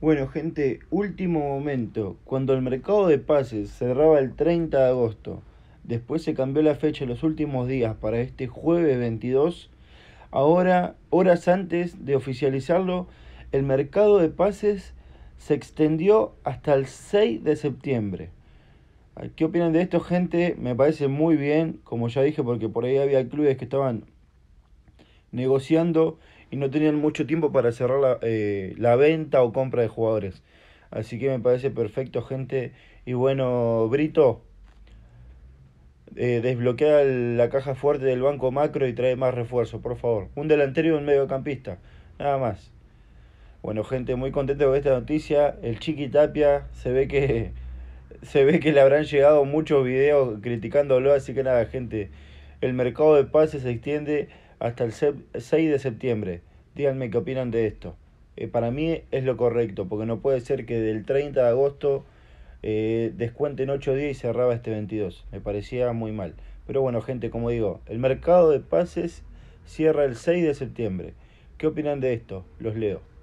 Bueno, gente, último momento. Cuando el mercado de pases cerraba el 30 de agosto, después se cambió la fecha en los últimos días para este jueves 22. Ahora, horas antes de oficializarlo, el mercado de pases se extendió hasta el 6 de septiembre. ¿Qué opinan de esto, gente? Me parece muy bien, como ya dije, porque por ahí había clubes que estaban negociando y no tenían mucho tiempo para cerrar eh, la, venta o compra de jugadores. Así que me parece perfecto, gente. Y bueno, Brito, eh, desbloquea la caja fuerte del banco macro y trae más refuerzo, por favor. Un delantero y un mediocampista, nada más. Bueno, gente, muy contento con esta noticia. El Chiqui Tapia se ve que se ve que le habrán llegado muchos videos criticándolo, así que nada, gente. El mercado de pases se extiende hasta el 6 de septiembre. Díganme qué opinan de esto. Eh, para mí es lo correcto, porque no puede ser que del 30 de agosto eh, descuenten 8 días y cerraba este 22. Me parecía muy mal. Pero bueno, gente, como digo, el mercado de pases cierra el 6 de septiembre. ¿Qué opinan de esto? Los leo.